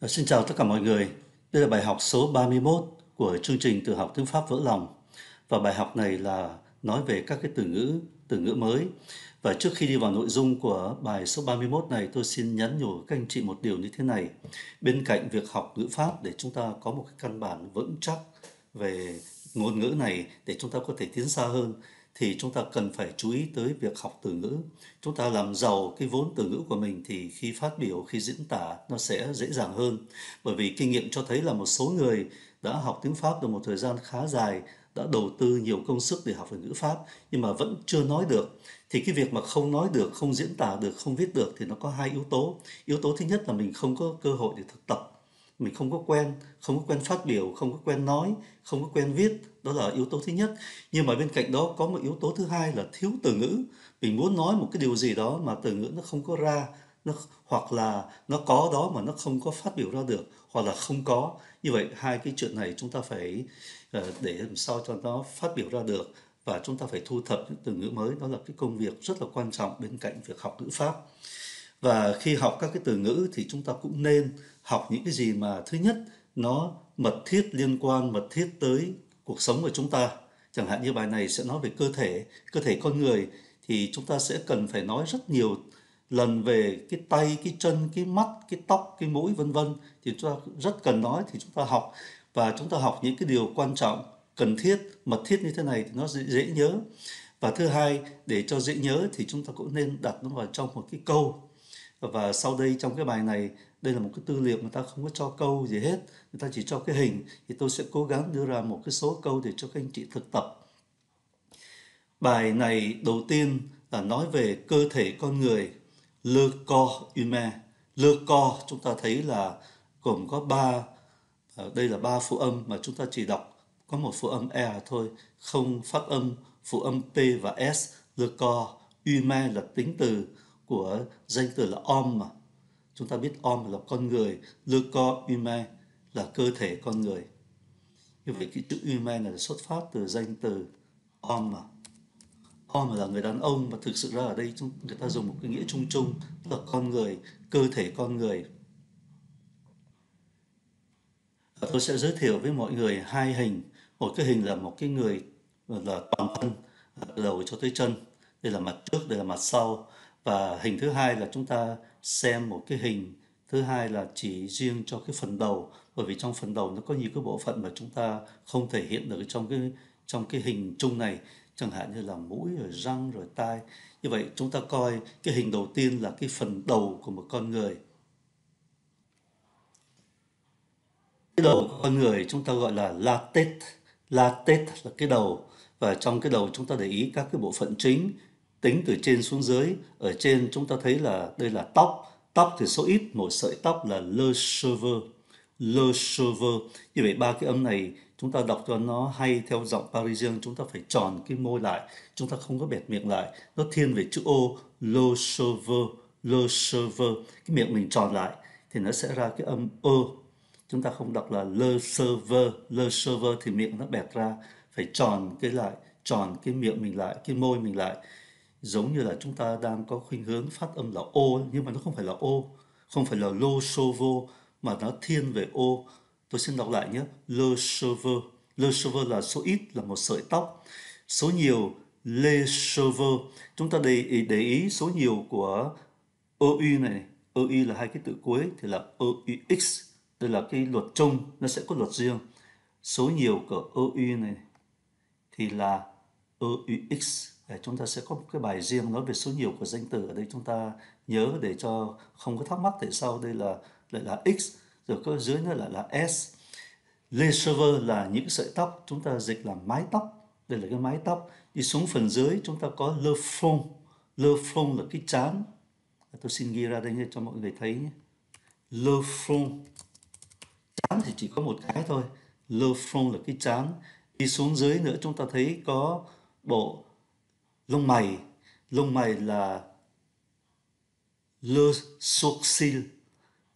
Ờ, xin chào tất cả mọi người. Đây là bài học số 31 của chương trình từ học tiếng Pháp vỡ lòng. Và bài học này là nói về các cái từ ngữ, từ ngữ mới. Và trước khi đi vào nội dung của bài số 31 này, tôi xin nhắn nhủ các anh chị một điều như thế này. Bên cạnh việc học ngữ pháp để chúng ta có một cái căn bản vững chắc về ngôn ngữ này để chúng ta có thể tiến xa hơn thì chúng ta cần phải chú ý tới việc học từ ngữ. Chúng ta làm giàu cái vốn từ ngữ của mình thì khi phát biểu, khi diễn tả nó sẽ dễ dàng hơn. Bởi vì kinh nghiệm cho thấy là một số người đã học tiếng Pháp được một thời gian khá dài, đã đầu tư nhiều công sức để học về ngữ Pháp nhưng mà vẫn chưa nói được. Thì cái việc mà không nói được, không diễn tả được, không viết được thì nó có hai yếu tố. Yếu tố thứ nhất là mình không có cơ hội để thực tập mình không có quen không có quen phát biểu không có quen nói không có quen viết đó là yếu tố thứ nhất nhưng mà bên cạnh đó có một yếu tố thứ hai là thiếu từ ngữ mình muốn nói một cái điều gì đó mà từ ngữ nó không có ra nó hoặc là nó có đó mà nó không có phát biểu ra được hoặc là không có như vậy hai cái chuyện này chúng ta phải ờ, để làm sao cho nó phát biểu ra được và chúng ta phải thu thập những từ ngữ mới đó là cái công việc rất là quan trọng bên cạnh việc học ngữ pháp và khi học các cái từ ngữ thì chúng ta cũng nên học những cái gì mà thứ nhất nó mật thiết liên quan mật thiết tới cuộc sống của chúng ta chẳng hạn như bài này sẽ nói về cơ thể cơ thể con người thì chúng ta sẽ cần phải nói rất nhiều lần về cái tay cái chân cái mắt cái tóc cái mũi vân vân thì chúng ta rất cần nói thì chúng ta học và chúng ta học những cái điều quan trọng cần thiết mật thiết như thế này thì nó dễ, dễ nhớ và thứ hai để cho dễ nhớ thì chúng ta cũng nên đặt nó vào trong một cái câu và sau đây trong cái bài này đây là một cái tư liệu người ta không có cho câu gì hết người ta chỉ cho cái hình thì tôi sẽ cố gắng đưa ra một cái số câu để cho các anh chị thực tập bài này đầu tiên là nói về cơ thể con người lơ co ume lơ co chúng ta thấy là gồm có ba à, đây là ba phụ âm mà chúng ta chỉ đọc có một phụ âm e thôi không phát âm phụ âm p và s lơ co ume là tính từ của danh từ là om mà chúng ta biết om là con người lơ co ume là cơ thể con người như vậy cái chữ ume này là xuất phát từ danh từ om mà om là người đàn ông mà thực sự ra ở đây chúng người ta dùng một cái nghĩa chung chung là con người cơ thể con người tôi sẽ giới thiệu với mọi người hai hình một cái hình là một cái người là toàn thân đầu cho tới chân đây là mặt trước đây là mặt sau và hình thứ hai là chúng ta xem một cái hình thứ hai là chỉ riêng cho cái phần đầu bởi vì trong phần đầu nó có nhiều cái bộ phận mà chúng ta không thể hiện được trong cái trong cái hình chung này chẳng hạn như là mũi rồi răng rồi tai như vậy chúng ta coi cái hình đầu tiên là cái phần đầu của một con người cái đầu của con người chúng ta gọi là latet latet là cái đầu và trong cái đầu chúng ta để ý các cái bộ phận chính tính từ trên xuống dưới ở trên chúng ta thấy là đây là tóc tóc thì số ít một sợi tóc là le cheveu le cheveu như vậy ba cái âm này chúng ta đọc cho nó hay theo giọng Parisian chúng ta phải tròn cái môi lại chúng ta không có bẹt miệng lại nó thiên về chữ ô le cheveu le cheveu cái miệng mình tròn lại thì nó sẽ ra cái âm ơ chúng ta không đọc là le server le server thì miệng nó bẹt ra phải tròn cái lại tròn cái miệng mình lại cái môi mình lại giống như là chúng ta đang có khuynh hướng phát âm là ô nhưng mà nó không phải là ô không phải là lô sovo mà nó thiên về ô tôi xin đọc lại nhé lô sovo lô sovo là số ít là một sợi tóc số nhiều lê sovo chúng ta để ý, để ý số nhiều của ơ này ơ là hai cái tự cuối thì là ơ x đây là cái luật chung nó sẽ có luật riêng số nhiều của ơ này thì là ơ x chúng ta sẽ có một cái bài riêng nói về số nhiều của danh từ ở đây chúng ta nhớ để cho không có thắc mắc tại sao đây là lại là x rồi có dưới nữa là, là s les cheveux là những sợi tóc chúng ta dịch là mái tóc đây là cái mái tóc đi xuống phần dưới chúng ta có le front le front là cái chán tôi xin ghi ra đây nhé, cho mọi người thấy nhé. le front trán thì chỉ có một cái thôi le front là cái chán đi xuống dưới nữa chúng ta thấy có bộ lông mày lông mày là le sourcil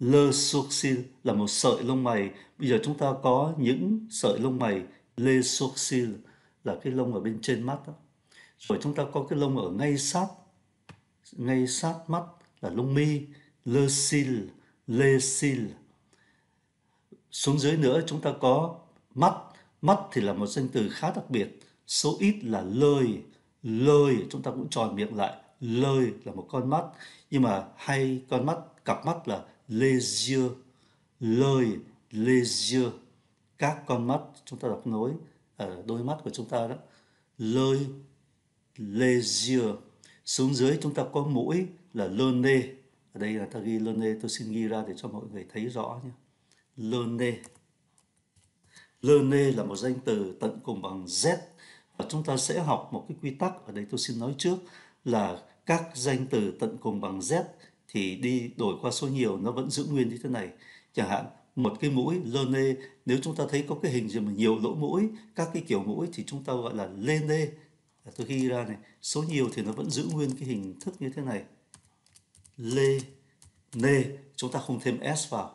le sourcil là một sợi lông mày bây giờ chúng ta có những sợi lông mày le sourcil là cái lông ở bên trên mắt đó. rồi chúng ta có cái lông ở ngay sát ngay sát mắt là lông mi le cil le cil xuống dưới nữa chúng ta có mắt mắt thì là một danh từ khá đặc biệt số ít là lời lơi chúng ta cũng tròn miệng lại lơi là một con mắt nhưng mà hay con mắt cặp mắt là les yeux lời les yeux các con mắt chúng ta đọc nối ở đôi mắt của chúng ta đó lơi les yeux xuống dưới chúng ta có mũi là le nez ở đây là ta ghi le nez tôi xin ghi ra để cho mọi người thấy rõ nhé le nez le nez là một danh từ tận cùng bằng z Chúng ta sẽ học một cái quy tắc ở đây tôi xin nói trước là các danh từ tận cùng bằng z thì đi đổi qua số nhiều nó vẫn giữ nguyên như thế này. Chẳng hạn một cái mũi lơ nê nếu chúng ta thấy có cái hình gì mà nhiều lỗ mũi các cái kiểu mũi thì chúng ta gọi là lê nê tôi ghi ra này số nhiều thì nó vẫn giữ nguyên cái hình thức như thế này lê nê chúng ta không thêm s vào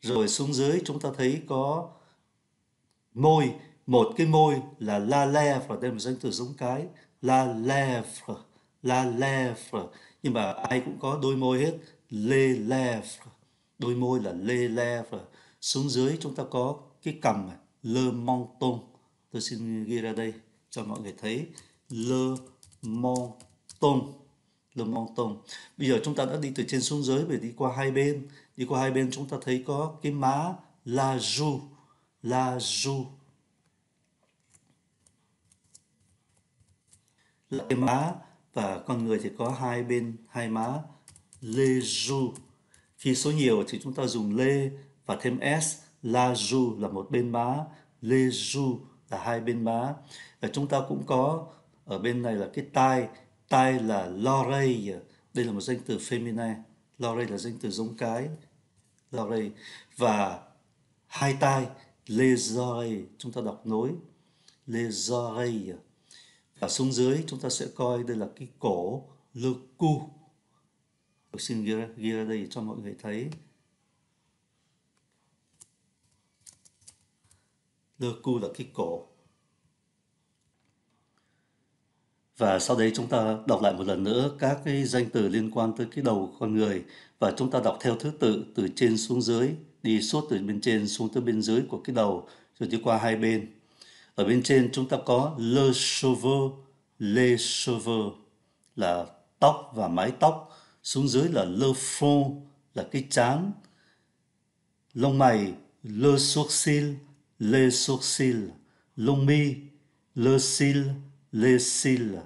rồi xuống dưới chúng ta thấy có môi một cái môi là la lèvre đây là một danh từ giống cái la lèvre la lèvre nhưng mà ai cũng có đôi môi hết lê lèvre đôi môi là lê lèvre xuống dưới chúng ta có cái cằm à, lơ mong tôn tôi xin ghi ra đây cho mọi người thấy le mong le lơ bây giờ chúng ta đã đi từ trên xuống dưới về đi qua hai bên đi qua hai bên chúng ta thấy có cái má la ju la ju lê má và con người thì có hai bên hai má lê du khi số nhiều thì chúng ta dùng lê và thêm s la du là một bên má lê du là hai bên má và chúng ta cũng có ở bên này là cái tai tai là l'oreille đây là một danh từ feminine l'oreille là danh từ giống cái l'oreille và hai tai les chúng ta đọc nối les oreilles ở xuống dưới chúng ta sẽ coi đây là cái cổ cu. tôi xin ghi ra, ghi ra đây cho mọi người thấy cu là cái cổ và sau đấy chúng ta đọc lại một lần nữa các cái danh từ liên quan tới cái đầu con người và chúng ta đọc theo thứ tự từ trên xuống dưới đi suốt từ bên trên xuống tới bên dưới của cái đầu rồi đi qua hai bên ở bên trên chúng ta có le cheveux, les cheveux là tóc và mái tóc. Xuống dưới là le front là cái trán. Lông mày, le sourcil, les sourcils. Lông mi, le cil, les cils.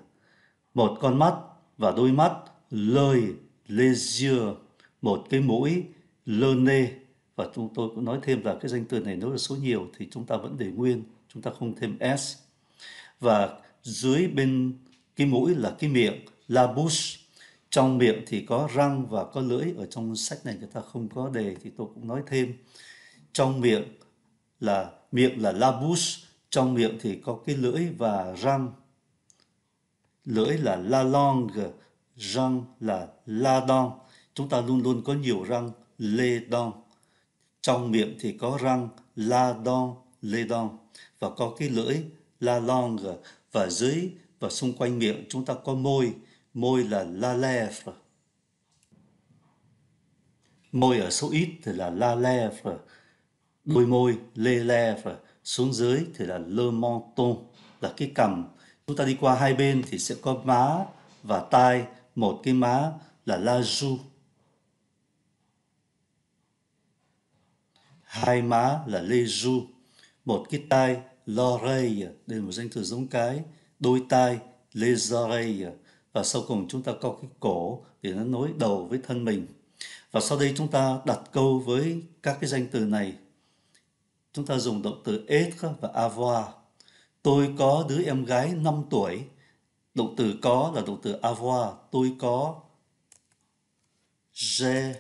Một con mắt và đôi mắt, lời, les yeux. Một cái mũi, le nez. Và chúng tôi cũng nói thêm là cái danh từ này nếu là số nhiều thì chúng ta vẫn để nguyên chúng ta không thêm s và dưới bên cái mũi là cái miệng la bouche trong miệng thì có răng và có lưỡi ở trong sách này người ta không có đề thì tôi cũng nói thêm trong miệng là miệng là la bouche trong miệng thì có cái lưỡi và răng lưỡi là la langue răng là la dent chúng ta luôn luôn có nhiều răng lê dent trong miệng thì có răng la dent lê dent và có cái lưỡi la langue và dưới và xung quanh miệng chúng ta có môi môi là la lèvre môi ở số ít thì là la lèvre môi môi lê lèvre xuống dưới thì là le menton là cái cằm chúng ta đi qua hai bên thì sẽ có má và tai một cái má là la joue hai má là lê joue một cái tai l'oreille đây là một danh từ giống cái đôi tai les oreilles và sau cùng chúng ta có cái cổ để nó nối đầu với thân mình và sau đây chúng ta đặt câu với các cái danh từ này chúng ta dùng động từ être và avoir tôi có đứa em gái 5 tuổi động từ có là động từ avoir tôi có j'ai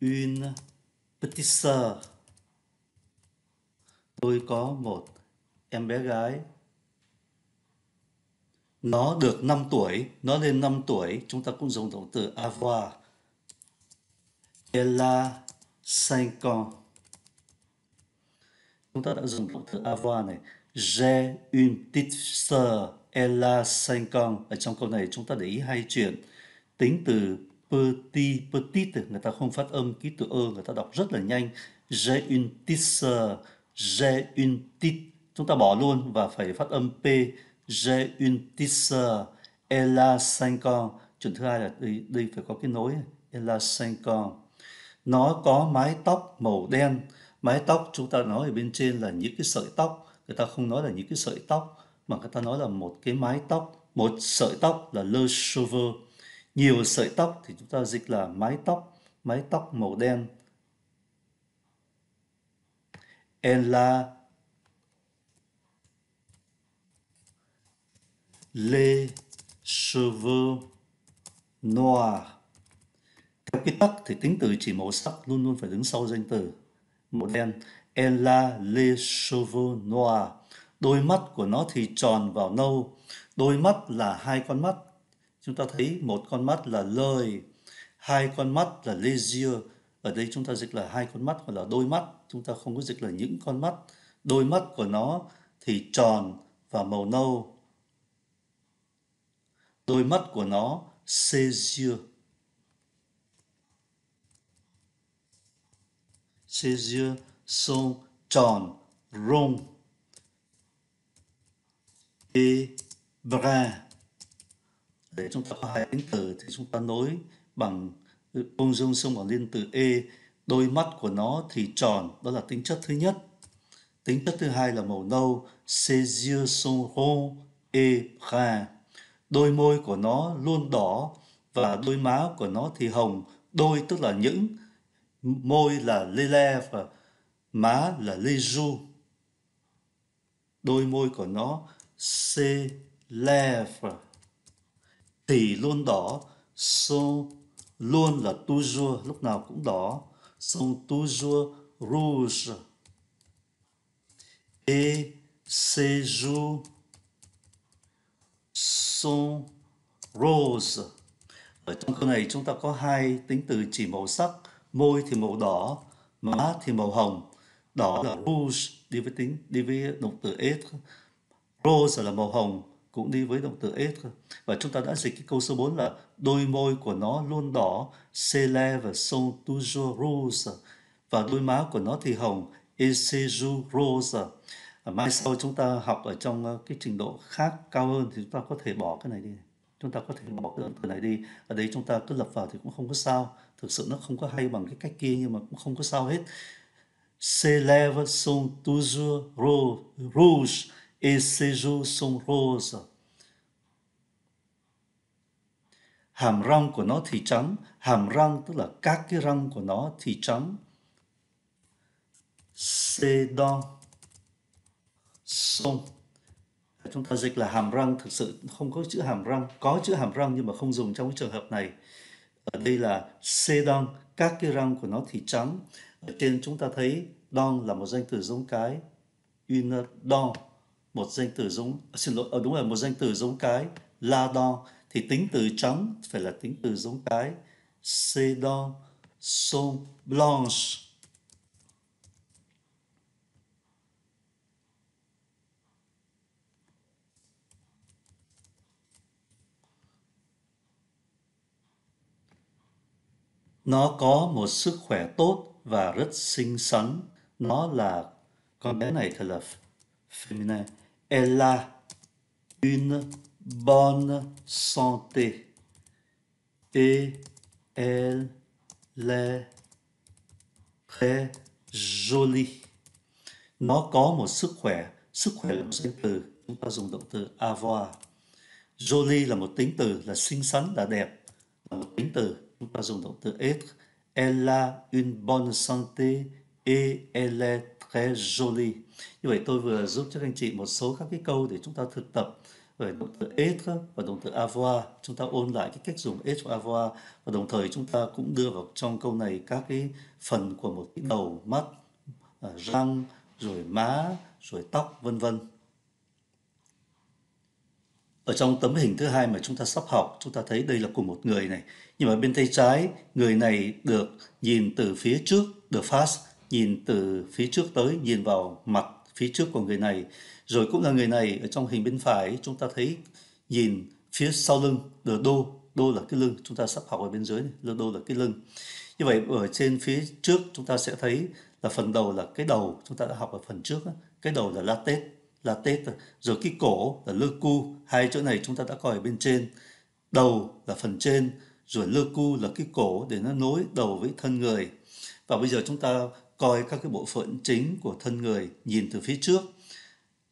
une petite sœur tôi có một em bé gái nó được 5 tuổi nó lên 5 tuổi chúng ta cũng dùng động từ avoir elle a 5 ans chúng ta đã dùng động từ avoir này j'ai une petite sœur elle a 5 ans ở trong câu này chúng ta để ý hai chuyện tính từ petit petit người ta không phát âm ký tự ơ người ta đọc rất là nhanh j'ai une petite sœur Juntit. Chúng ta bỏ luôn và phải phát âm P. Juntissa. Ela Sancon. Chuẩn thứ hai là đây, đây phải có cái nối. Ela Sancon. Nó có mái tóc màu đen. Mái tóc chúng ta nói ở bên trên là những cái sợi tóc. Người ta không nói là những cái sợi tóc. Mà người ta nói là một cái mái tóc. Một sợi tóc là le cheveux. Nhiều sợi tóc thì chúng ta dịch là mái tóc. Mái tóc màu đen en la les cheveux noirs. Theo quy tắc thì tính từ chỉ màu sắc luôn luôn phải đứng sau danh từ. Màu đen, elle a les cheveux noirs. Đôi mắt của nó thì tròn vào nâu. Đôi mắt là hai con mắt. Chúng ta thấy một con mắt là lời, hai con mắt là les yeux, ở đây chúng ta dịch là hai con mắt hoặc là đôi mắt chúng ta không có dịch là những con mắt đôi mắt của nó thì tròn và màu nâu đôi mắt của nó ses dưa ses dưa sont tròn rond et brun để chúng ta có hai tính từ thì chúng ta nối bằng bông dung sông ở liên từ E đôi mắt của nó thì tròn đó là tính chất thứ nhất tính chất thứ hai là màu nâu ses yeux sont ronds et bruns đôi môi của nó luôn đỏ và đôi má của nó thì hồng đôi tức là những môi là les và má là les joues đôi môi của nó ses lèvres thì luôn đỏ sont luôn là toujours lúc nào cũng đó sont toujours rouges et ces jours sont roses ở trong câu này chúng ta có hai tính từ chỉ màu sắc môi thì màu đỏ má thì màu hồng đỏ là rouge đi với tính đi với động từ être rose là màu hồng cũng đi với động từ eth và chúng ta đã dịch cái câu số 4 là đôi môi của nó luôn đỏ celle lèvres son toujours rose và đôi má của nó thì hồng et ses joues à, mai sau chúng ta học ở trong ờ, cái trình độ khác cao hơn thì chúng ta có thể bỏ cái này đi chúng ta có thể bỏ cái từ này đi ở đây chúng ta cứ lập vào thì cũng không có sao thực sự nó không có hay bằng cái cách kia nhưng mà cũng không có sao hết celle lèvres son toujours rose et ses eaux sont roses. Hàm răng của nó thì trắng, hàm răng tức là các cái răng của nó thì trắng. Ses dents sont chúng ta dịch là hàm răng thực sự không có chữ hàm răng có chữ hàm răng nhưng mà không dùng trong cái trường hợp này ở đây là xê đăng các cái răng của nó thì trắng ở trên chúng ta thấy đong là một danh từ giống cái une dent một danh từ giống xin lỗi đúng rồi một danh từ giống cái la đo thì tính từ trắng phải là tính từ giống cái cedon son blanche Nó có một sức khỏe tốt và rất xinh xắn. Nó là con bé này thật là feminine Elle a une bonne santé et elle est très jolie. Nó có một sức khỏe. Sức khỏe là một danh từ. Chúng ta dùng động từ avoir. Jolie là một tính từ, là xinh xắn, là đẹp. Là một tính từ. Chúng ta dùng động từ être. Elle a une bonne santé et elle est très jolie. Như vậy tôi vừa giúp cho các anh chị một số các cái câu để chúng ta thực tập về động từ être và động từ avoir. Chúng ta ôn lại cái cách dùng être và avoir và đồng thời chúng ta cũng đưa vào trong câu này các cái phần của một cái đầu, mắt, à, răng, rồi má, rồi tóc, vân vân. Ở trong tấm hình thứ hai mà chúng ta sắp học, chúng ta thấy đây là cùng một người này. Nhưng mà bên tay trái, người này được nhìn từ phía trước, the fast, nhìn từ phía trước tới nhìn vào mặt phía trước của người này rồi cũng là người này ở trong hình bên phải chúng ta thấy nhìn phía sau lưng the đô đô là cái lưng chúng ta sắp học ở bên dưới này đô là cái lưng như vậy ở trên phía trước chúng ta sẽ thấy là phần đầu là cái đầu chúng ta đã học ở phần trước cái đầu là la tết là tết rồi cái cổ là lơ cu hai chỗ này chúng ta đã coi ở bên trên đầu là phần trên rồi lơ cu là cái cổ để nó nối đầu với thân người và bây giờ chúng ta coi các cái bộ phận chính của thân người nhìn từ phía trước.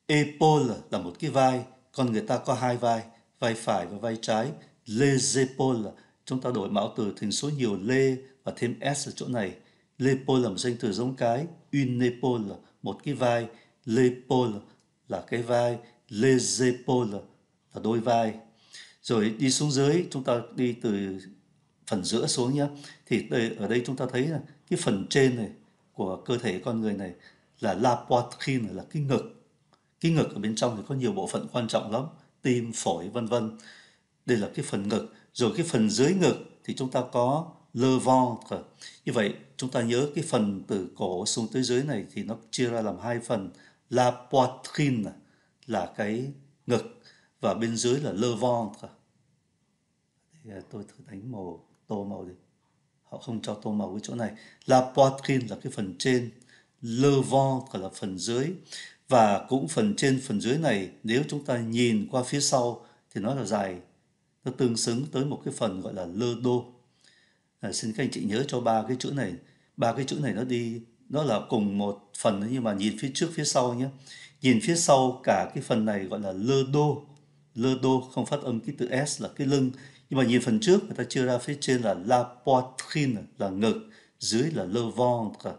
Épaule là một cái vai, con người ta có hai vai, vai phải và vai trái. Les épaules, chúng ta đổi mão từ thành số nhiều lê và thêm s ở chỗ này. L'épaule là một danh từ giống cái, une épaule, một cái vai, l'épaule là cái vai, les épaules là đôi vai. Rồi đi xuống dưới, chúng ta đi từ phần giữa xuống nhé. Thì đây, ở đây chúng ta thấy là cái phần trên này của cơ thể con người này là la poitrine là cái ngực cái ngực ở bên trong thì có nhiều bộ phận quan trọng lắm tim phổi vân vân đây là cái phần ngực rồi cái phần dưới ngực thì chúng ta có le ventre như vậy chúng ta nhớ cái phần từ cổ xuống tới dưới này thì nó chia ra làm hai phần la poitrine là cái ngực và bên dưới là le ventre thì à, tôi thử đánh màu tô màu đi họ không cho tô màu cái chỗ này la poitrine là cái phần trên le ventre là phần dưới và cũng phần trên phần dưới này nếu chúng ta nhìn qua phía sau thì nó là dài nó tương xứng tới một cái phần gọi là lơ đô à, xin các anh chị nhớ cho ba cái chữ này ba cái chữ này nó đi nó là cùng một phần nhưng mà nhìn phía trước phía sau nhé nhìn phía sau cả cái phần này gọi là lơ đô lơ đô không phát âm cái từ s là cái lưng nhưng mà nhìn phần trước người ta chưa ra phía trên là la poitrine là ngực dưới là le ventre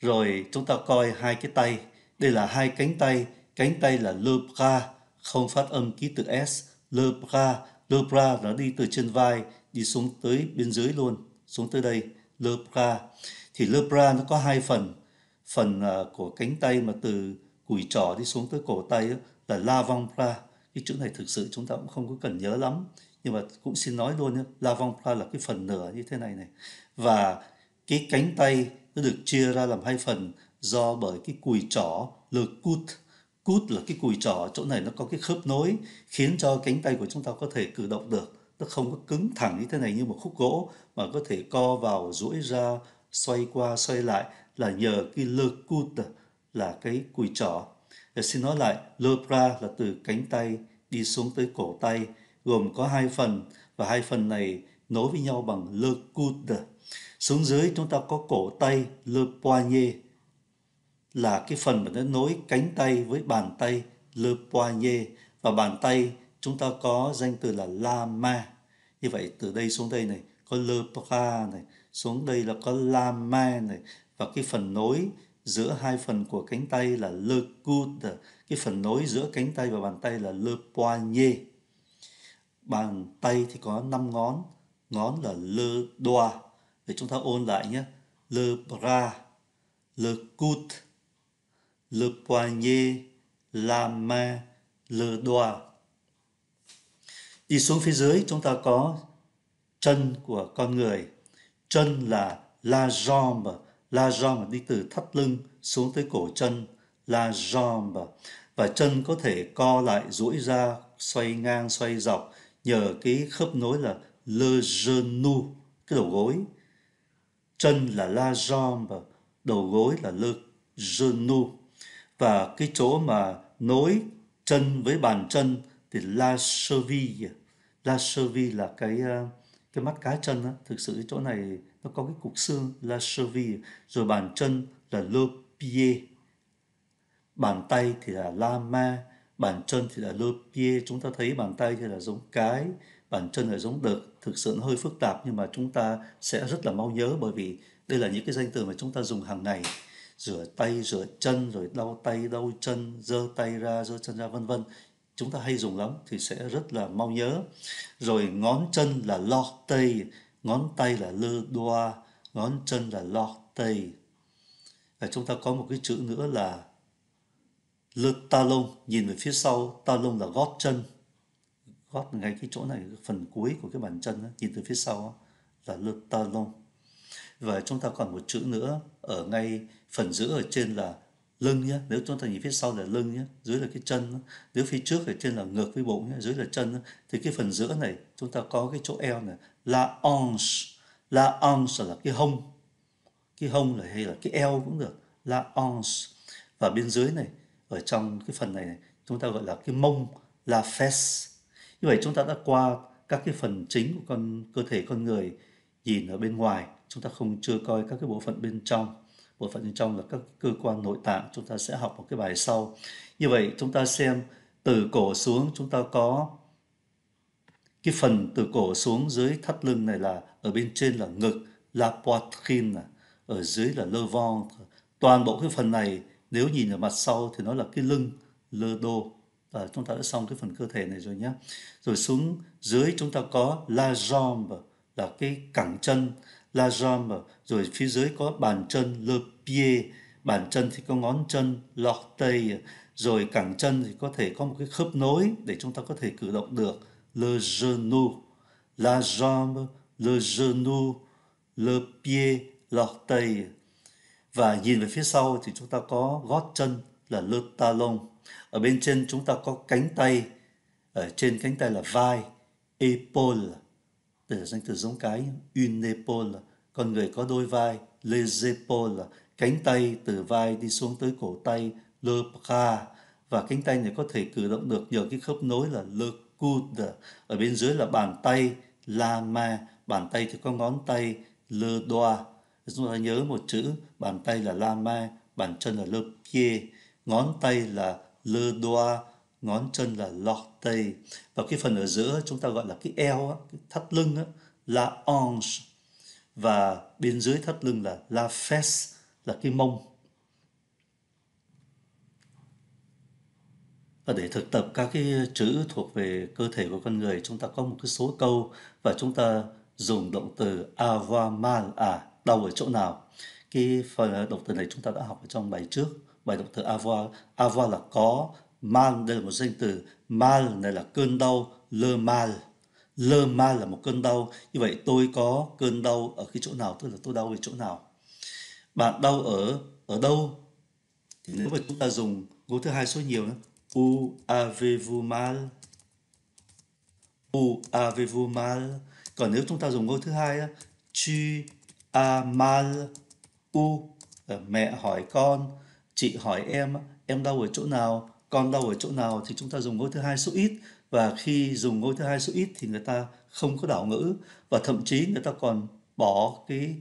rồi chúng ta coi hai cái tay đây là hai cánh tay cánh tay là le bras không phát âm ký tự s le bras le bras nó đi từ trên vai đi xuống tới bên dưới luôn xuống tới đây le bras thì le bras nó có hai phần phần à, của cánh tay mà từ cùi trỏ đi xuống tới cổ tay là lavang bras cái chữ này thực sự chúng ta cũng không có cần nhớ lắm nhưng mà cũng xin nói luôn nhé la vong pla là cái phần nửa như thế này này và cái cánh tay nó được chia ra làm hai phần do bởi cái cùi trỏ le cút cút là cái cùi trỏ chỗ này nó có cái khớp nối khiến cho cánh tay của chúng ta có thể cử động được nó không có cứng thẳng như thế này như một khúc gỗ mà có thể co vào duỗi ra xoay qua xoay lại là nhờ cái le cút à, là cái cùi trỏ Để xin nói lại le bra là từ cánh tay đi xuống tới cổ tay gồm có hai phần và hai phần này nối với nhau bằng le coude. Xuống dưới chúng ta có cổ tay le poignet là cái phần mà nó nối cánh tay với bàn tay le poignet và bàn tay chúng ta có danh từ là la ma. Như vậy từ đây xuống đây này có le bras này, xuống đây là có la ma này và cái phần nối giữa hai phần của cánh tay là le coude, cái phần nối giữa cánh tay và bàn tay là le poignet. Bàn tay thì có 5 ngón, ngón là lơ đoa để chúng ta ôn lại nhé. lơ bra, lơ coude, lơ poignet, la main, lơ đoa. Đi xuống phía dưới chúng ta có chân của con người. Chân là la jambe, la jambe đi từ thắt lưng xuống tới cổ chân, la jambe. Và chân có thể co lại duỗi ra, xoay ngang, xoay dọc nhờ cái khớp nối là le genou cái đầu gối chân là la jambe đầu gối là le genou và cái chỗ mà nối chân với bàn chân thì la cheville la cheville là cái ờ, cái mắt cá chân á thực sự cái chỗ này nó có cái cục xương la cheville rồi bàn chân là le pied bàn tay thì là la main bàn chân thì là lơ pie chúng ta thấy bàn tay thì là giống cái bàn chân là giống đực thực sự nó hơi phức tạp nhưng mà chúng ta sẽ rất là mau nhớ bởi vì đây là những cái danh từ mà chúng ta dùng hàng ngày rửa tay rửa chân rồi đau tay đau chân giơ tay ra giơ chân ra vân vân chúng ta hay dùng lắm thì sẽ rất là mau nhớ rồi ngón chân là lo tây ngón tay là lơ đoa ngón chân là lo tây và chúng ta có một cái chữ nữa là lượt ta nhìn về phía sau talon là gót chân gót ngay cái chỗ này phần cuối của cái bàn chân đó, nhìn từ phía sau là lượt ta và chúng ta còn một chữ nữa ở ngay phần giữa ở trên là lưng nhé nếu chúng ta nhìn phía sau là lưng nhé dưới là cái chân đó. nếu phía trước ở trên là ngược với bụng nhé dưới là chân thì cái phần giữa này chúng ta có cái chỗ eo này là ange la ange là cái hông cái hông là hay là cái eo cũng được la ange và bên dưới này ở trong cái phần này, này chúng ta gọi là cái mông là fes như vậy chúng ta đã qua các cái phần chính của con cơ thể con người nhìn ở bên ngoài chúng ta không chưa coi các cái bộ phận bên trong bộ phận bên trong là các cơ quan nội tạng chúng ta sẽ học một cái bài sau như vậy chúng ta xem từ cổ xuống chúng ta có cái phần từ cổ xuống dưới thắt lưng này là ở bên trên là ngực la poitrine ở dưới là lơ ventre toàn bộ cái phần này nếu nhìn ở mặt sau thì nó là cái lưng lơ đô à, chúng ta đã xong cái phần cơ thể này rồi nhé rồi xuống dưới chúng ta có la jambe là cái cẳng chân la jambe rồi phía dưới có bàn chân le pied bàn chân thì có ngón chân l'orteil rồi cẳng chân thì có thể có một cái khớp nối để chúng ta có thể cử động được le genou la jambe le genou le pied l'orteil và nhìn về phía sau thì chúng ta có gót chân là lơ ta lông ở bên trên chúng ta có cánh tay ở trên cánh tay là vai epol đây là danh từ giống cái unepol con người có đôi vai lezepol épaules cánh tay từ vai đi xuống tới cổ tay le bras và cánh tay này có thể cử động được nhờ cái khớp nối là le coude ở bên dưới là bàn tay la main bàn tay thì có ngón tay le doigt Chúng ta nhớ một chữ, bàn tay là la ma, bàn chân là le pied, ngón tay là le doigt, ngón chân là l'orteil. Và cái phần ở giữa chúng ta gọi là cái eo, cái thắt lưng, là la hanche. Và bên dưới thắt lưng là la fesse, là cái mông. Và để thực tập các cái chữ thuộc về cơ thể của con người, chúng ta có một cái số câu và chúng ta dùng động từ avoir mal à đau ở chỗ nào cái phần ờ, động từ này chúng ta đã học ở trong bài trước bài động từ avoir avoir là có mal đây là một danh từ mal này là cơn đau le mal le mal là một cơn đau như vậy tôi có cơn đau ở cái chỗ nào tức là tôi đau ở chỗ nào bạn đau ở ở đâu thì nếu mà chúng ta dùng ngôn thứ hai số nhiều nữa u avez mal u avez mal còn nếu chúng ta dùng ngôn thứ hai tu amal u ờ, mẹ hỏi con chị hỏi em em đau ở chỗ nào con đau ở chỗ nào thì chúng ta dùng ngôi thứ hai số ít và khi dùng ngôi thứ hai số ít thì người ta không có đảo ngữ và thậm chí người ta còn bỏ cái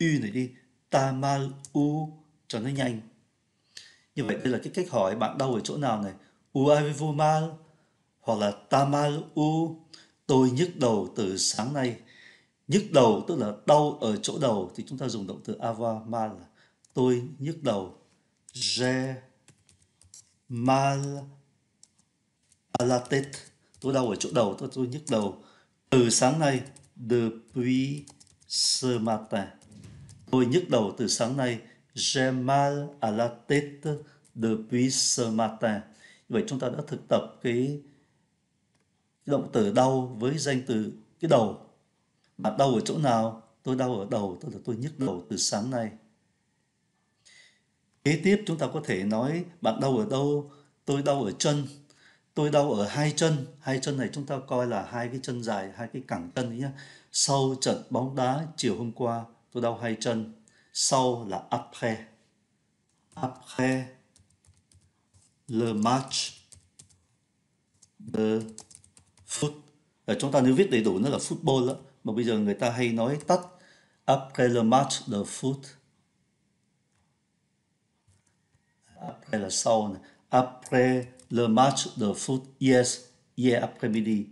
u này đi tamal u cho nó nhanh như vậy đây là cái cách hỏi bạn đau ở chỗ nào này u mal hoặc là tamal u tôi nhức đầu từ sáng nay nhức đầu tức là đau ở chỗ đầu thì chúng ta dùng động từ ava mal tôi nhức đầu j'ai mal à la tête tôi đau ở chỗ đầu tôi tôi nhức đầu từ sáng nay depuis ce matin tôi nhức đầu từ sáng nay j'ai mal à la tête depuis ce matin như vậy chúng ta đã thực tập cái động từ đau với danh từ cái đầu bạn đau ở chỗ nào? Tôi đau ở đầu, tôi là tôi nhức đầu từ sáng nay. Kế tiếp chúng ta có thể nói bạn đau ở đâu? Tôi đau ở chân. Tôi đau ở hai chân. Hai chân này chúng ta coi là hai cái chân dài, hai cái cẳng chân ấy nhá. Sau trận bóng đá chiều hôm qua, tôi đau hai chân. Sau là après. Après le match de foot. Ờ, chúng ta nếu viết đầy đủ nó là football đó mà bây giờ người ta hay nói tắt après le match de foot après là sau này après le match de foot yes yeah après midi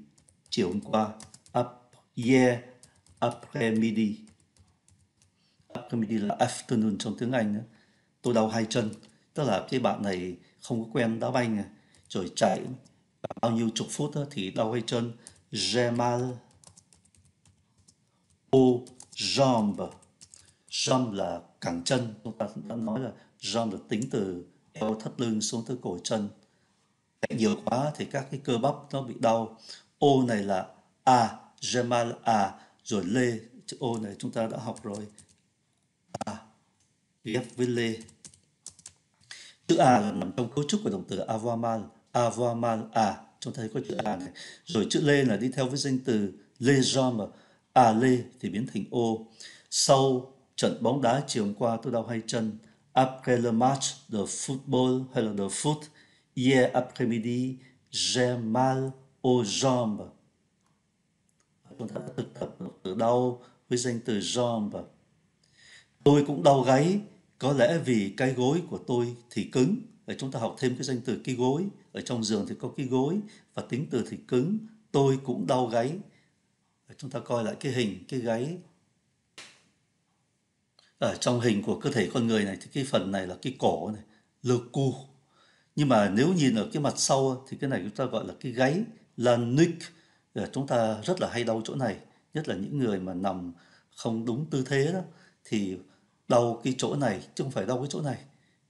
chiều hôm qua Ap, yeah après midi après midi là afternoon trong tiếng anh nữa tôi đau hai chân tức là cái bạn này không có quen đá banh này rồi chạy bao nhiêu chục phút thì đau hai chân j'ai mal aux jambes. Jambes là cẳng chân. Chúng ta đã nói là jambes là tính từ eo thắt lưng xuống tới cổ chân. Chạy nhiều quá thì các cái cơ bắp nó bị đau. Ô này là a je a rồi lê. Chữ ô này chúng ta đã học rồi. A ghép với lê. Chữ a là nằm trong cấu trúc của động từ avoir mal, a. Chúng ta thấy có chữ a này. Rồi chữ lê là đi theo với danh từ lê jambes A Lê thì biến thành ô. Sau trận bóng đá chiều hôm qua tôi đau hai chân. Après le match de football hay là de foot, hier après-midi, j'ai mal aux jambes. Chúng ta thực tập từ đau với danh từ jambe. Tôi cũng đau gáy, có lẽ vì cái gối của tôi thì cứng. Ở chúng ta học thêm cái danh từ cái gối. Ở trong giường thì có cái gối và tính từ thì cứng. Tôi cũng đau gáy chúng ta coi lại cái hình cái gáy ở trong hình của cơ thể con người này thì cái phần này là cái cổ này lơ cu nhưng mà nếu nhìn ở cái mặt sau thì cái này chúng ta gọi là cái gáy là nick ờ, chúng ta rất là hay đau chỗ này nhất là những người mà nằm không đúng tư thế đó thì đau cái chỗ này chứ không phải đau cái chỗ này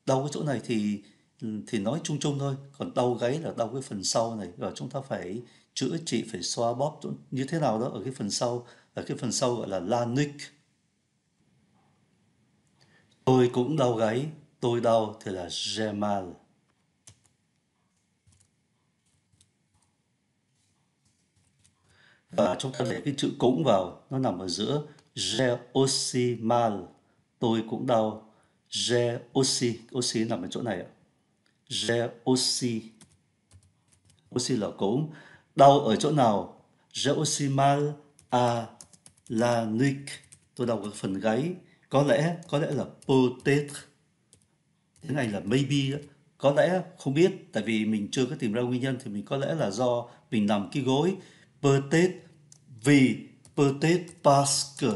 đau cái chỗ này thì Ừ, thì nói chung chung thôi còn đau gáy là đau cái phần sau này và chúng ta phải chữa trị phải xoa bóp như thế nào đó ở cái phần sau ở cái phần sau gọi là lanic tôi cũng đau gáy tôi đau thì là gemal và chúng ta để cái chữ cũng vào nó nằm ở giữa geosimal tôi cũng đau geosi oxy nằm ở chỗ này ạ J'ai aussi. Aussi là cũng. Đau ở chỗ nào? J'ai aussi mal a à la nuque. Tôi đau ở phần gáy. Có lẽ, có lẽ là peut-être. Tiếng Anh là maybe có lẽ không biết tại vì mình chưa có tìm ra nguyên nhân thì mình có lẽ là do mình nằm cái gối peut-être vì peut-être parce que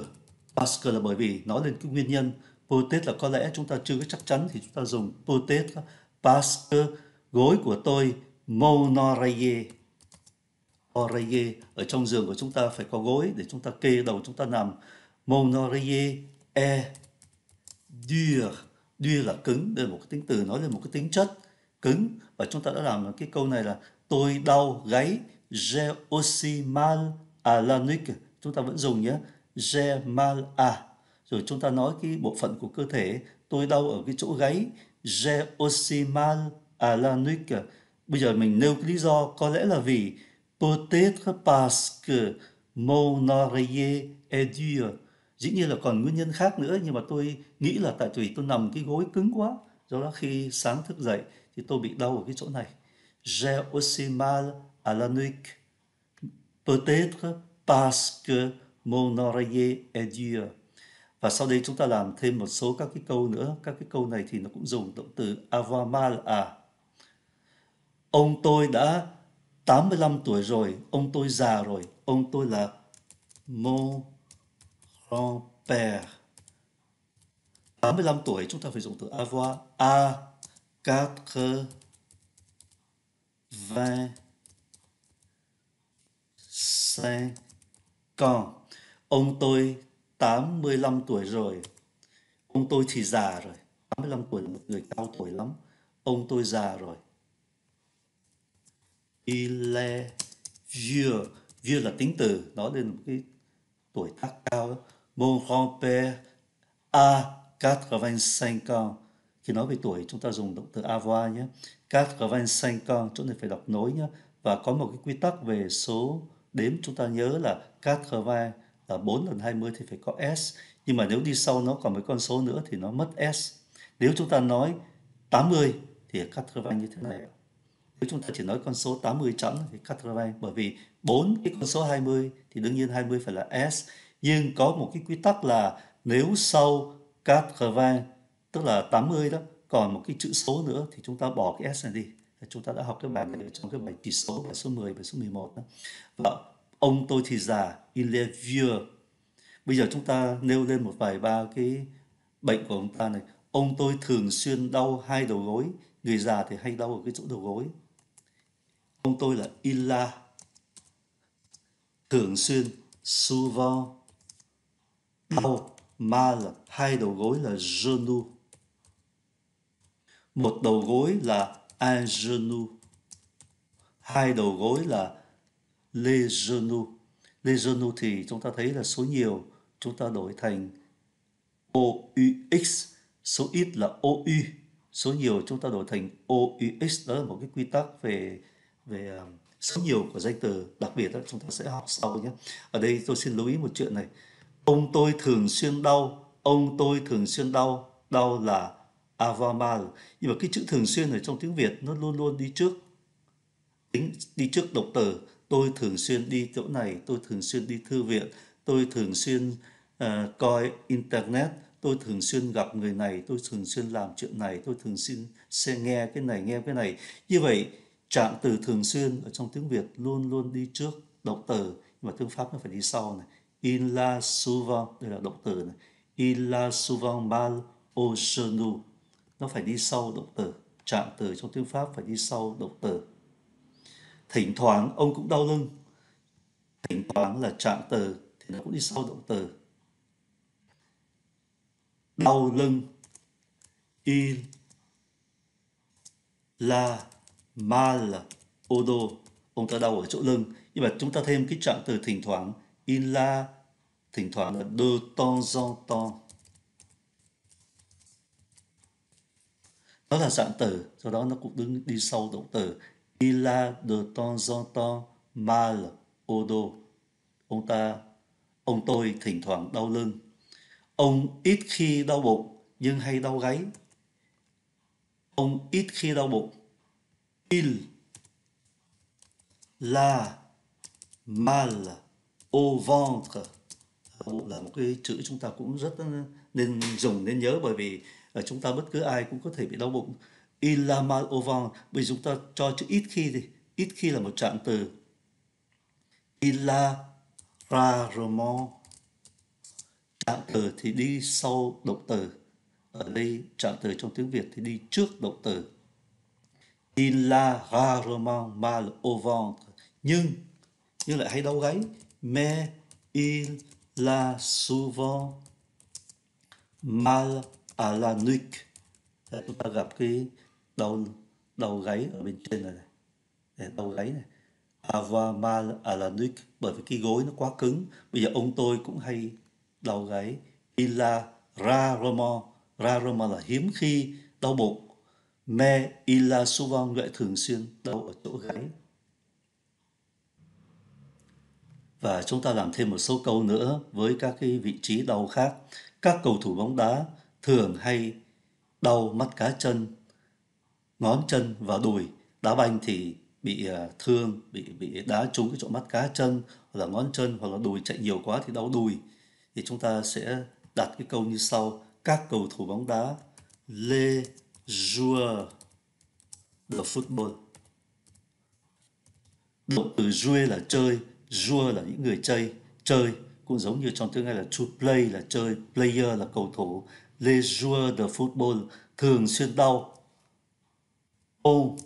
parce que là bởi vì nói lên cái nguyên nhân peut-être là có lẽ chúng ta chưa có chắc chắn thì chúng ta dùng peut-être Pasteur, gối của tôi, Monoraye, Oraye ở trong giường của chúng ta phải có gối để chúng ta kê đầu chúng ta nằm. Monoraye e est dur. Dur là cứng, đây là một cái tính từ nói lên một cái tính chất cứng. Và chúng ta đã làm cái câu này là tôi đau gáy, j'ai aussi mal à la nuque. Chúng ta vẫn dùng nhé, j'ai mal à. Rồi chúng ta nói cái bộ phận của cơ thể, tôi đau ở cái chỗ gáy, j'ai aussi mal à la nuque. Bây giờ mình nêu cái lý do có lẽ là vì peut-être parce que mon oreiller est dur. Dĩ nhiên là còn nguyên nhân khác nữa nhưng mà tôi nghĩ là tại vì tôi nằm cái gối cứng quá. Do đó khi sáng thức dậy thì tôi bị đau ở cái chỗ này. J'ai aussi mal à la nuque. Peut-être parce que mon oreiller est dur và sau đây chúng ta làm thêm một số các cái câu nữa các cái câu này thì nó cũng dùng động từ avamal à ông tôi đã 85 tuổi rồi ông tôi già rồi ông tôi là mon grand père 85 tuổi chúng ta phải dùng từ avoir à quatre vingt cinq ans ông tôi 85 tuổi rồi Ông tôi thì già rồi 85 tuổi là một người cao tuổi lắm Ông tôi già rồi Il est vieux Vieux là tính từ đó đến một cái tuổi tác cao đó. Mon grand-père a 85 ans Khi nói về tuổi chúng ta dùng động từ avoir nhé 85 ans Chỗ này phải đọc nối nhé Và có một cái quy tắc về số đếm chúng ta nhớ là 80 là ờ, 4 lần 20 thì phải có S nhưng mà nếu đi sau nó còn một con số nữa thì nó mất S nếu chúng ta nói 80 thì cắt Cartravin như thế này nếu chúng ta chỉ nói con số 80 chẵn thì cắt Cartravin bởi vì bốn cái con số 20 thì đương nhiên 20 phải là S nhưng có một cái quy tắc là nếu sau cắt Cartravin tức là 80 đó còn một cái chữ số nữa thì chúng ta bỏ cái S này đi chúng ta đã học cái bài này trong cái bài chỉ số bài số 10 bài số 11 đó. Và ông tôi thì già il est vieux bây giờ chúng ta nêu lên một vài ba cái bệnh của ông ta này ông tôi thường xuyên đau hai đầu gối người già thì hay đau ở cái chỗ đầu gối ông tôi là il a thường xuyên souvent đau ma là hai đầu gối là genou một đầu gối là un genou hai đầu gối là Lejonu. Lejonu thì chúng ta thấy là số nhiều, chúng ta đổi thành OUX, số ít là OU, số nhiều chúng ta đổi thành OUX, đó là một cái quy tắc về về à, số nhiều của danh từ, đặc biệt đó chúng ta sẽ học sau nhé. Ở đây tôi xin lưu ý một chuyện này. Ông tôi thường xuyên đau, ông tôi thường xuyên đau, đau là avamal. Nhưng mà cái chữ thường xuyên ở trong tiếng Việt nó luôn luôn đi trước tính đi trước độc từ tôi thường xuyên đi chỗ này tôi thường xuyên đi thư viện tôi thường xuyên uh, coi internet tôi thường xuyên gặp người này tôi thường xuyên làm chuyện này tôi thường xuyên sẽ nghe cái này nghe cái này như vậy trạng từ thường xuyên ở trong tiếng việt luôn luôn đi trước động từ nhưng mà tiếng pháp nó phải đi sau này il a souvent đây là động từ này il a souvent mal au genou nó phải đi sau động từ trạng từ trong tiếng pháp phải đi sau động từ thỉnh thoảng ông cũng đau lưng thỉnh thoảng là trạng từ thì nó cũng đi sau động từ đau lưng il la mal odo ông ta đau ở chỗ lưng nhưng mà chúng ta thêm cái trạng từ thỉnh thoảng in la thỉnh thoảng là de temps en temps đó là dạng từ do đó nó cũng đứng đi sau động từ Il a de temps en temps mal au dos. Ông ta, ông tôi thỉnh thoảng đau lưng. Ông ít khi đau bụng nhưng hay đau gáy. Ông ít khi đau bụng. Il la mal au ventre. Bụng là một cái chữ chúng ta cũng rất nên dùng nên nhớ bởi vì ở ờ, chúng ta bất cứ ai cũng có thể bị đau bụng ilamal ovan bởi chúng ta cho chữ ít khi thì ít khi là một trạng từ ila rarement trạng từ thì đi sau động từ ở đây trạng từ trong tiếng việt thì đi trước động từ ila rarement mal ovan nhưng nhưng lại hay đau gáy mais il la souvent mal à la nuque chúng ta gặp cái đầu đầu gáy ở bên trên này, này. đầu gáy này avamal alanic bởi vì cái gối nó quá cứng bây giờ ông tôi cũng hay đau gáy ila ra romo ra romo là hiếm khi đau bụng me ila suvang lại thường xuyên đau ở chỗ gáy và chúng ta làm thêm một số câu nữa với các cái vị trí đau khác các cầu thủ bóng đá thường hay đau mắt cá chân ngón chân và đùi đá banh thì bị à, thương bị bị đá trúng cái chỗ mắt cá chân hoặc là ngón chân hoặc là đùi chạy nhiều quá thì đau đùi thì chúng ta sẽ đặt cái câu như sau các cầu thủ bóng đá les joueurs de football động từ jouer là chơi jouer là những người chơi chơi cũng giống như trong tiếng Anh là to play là chơi player là cầu thủ les joueurs de football thường xuyên đau Trop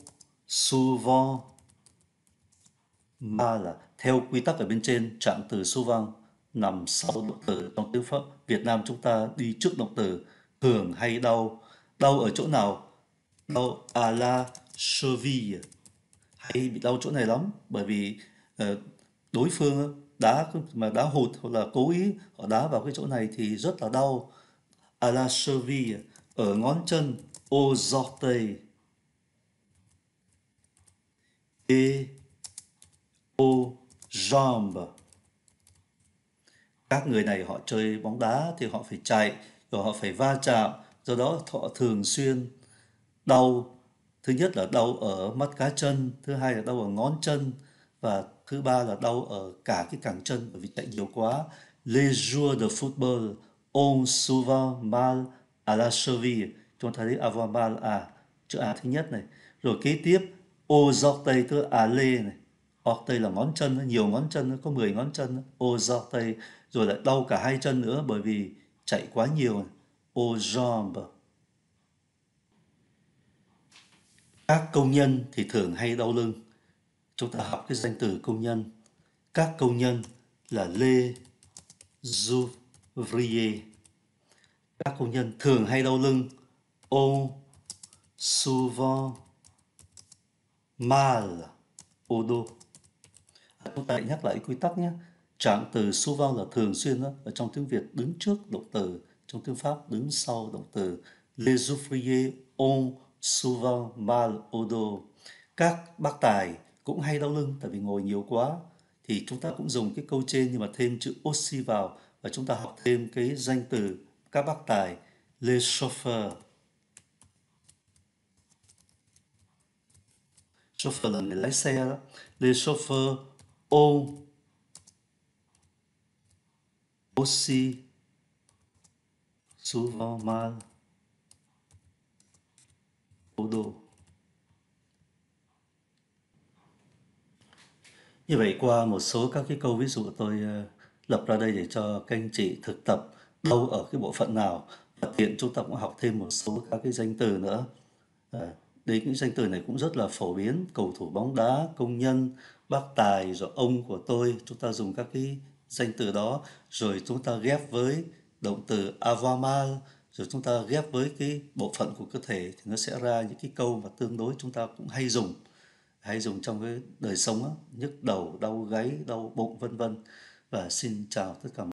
souvent mà là theo quy tắc ở bên trên trạng từ souvent nằm sau động từ trong tiếng Pháp Việt Nam chúng ta đi trước động từ thường hay đau đau ở chỗ nào đau à la cheville hay bị đau chỗ này lắm bởi vì ờ, đối phương đá mà đá hụt hoặc là cố ý họ đá vào cái chỗ này thì rất là đau à la cheville ở ngón chân aux orteils et aux jambes. Các người này họ chơi bóng đá thì họ phải chạy, rồi họ phải va chạm, do đó họ thường xuyên đau. Thứ nhất là đau ở mắt cá chân, thứ hai là đau ở ngón chân và thứ ba là đau ở cả cái cẳng chân bởi vì chạy nhiều quá. Les joueurs de football ont souvent mal à la cheville. Chúng ta thấy avoir mal à chữ A à thứ nhất này. Rồi kế tiếp Ozorte tôi à lê này Orte là ngón chân, nhiều ngón chân, có 10 ngón chân Ozorte Rồi lại đau cả hai chân nữa bởi vì chạy quá nhiều này Ozombe Các công nhân thì thường hay đau lưng Chúng ta học cái danh từ công nhân Các công nhân là lê Zuvrier Các công nhân thường hay đau lưng Ô Souvent mal Odo. À, chúng ta nhắc lại quy tắc nhé trạng từ su vang là thường xuyên đó ở trong tiếng việt đứng trước động từ trong tiếng pháp đứng sau động từ les ouvriers ont souvent mal Odo. các bác tài cũng hay đau lưng tại vì ngồi nhiều quá thì chúng ta cũng dùng cái câu trên nhưng mà thêm chữ oxy vào và chúng ta học thêm cái danh từ các bác tài les chauffeurs chauffeur là người lái xe đó les chauffeurs ont aussi souvent mal au dos Như vậy qua một số các cái câu ví dụ tôi ờ, lập ra đây để cho các anh chị thực tập đâu ở cái bộ phận nào và tiện chúng ta cũng học thêm một số các cái danh từ nữa. À đấy những danh từ này cũng rất là phổ biến cầu thủ bóng đá công nhân bác tài rồi ông của tôi chúng ta dùng các cái danh từ đó rồi chúng ta ghép với động từ avamal rồi chúng ta ghép với cái bộ phận của cơ thể thì nó sẽ ra những cái câu mà tương đối chúng ta cũng hay dùng hay dùng trong cái đời sống á, nhức đầu đau gáy đau bụng vân vân và xin chào tất cả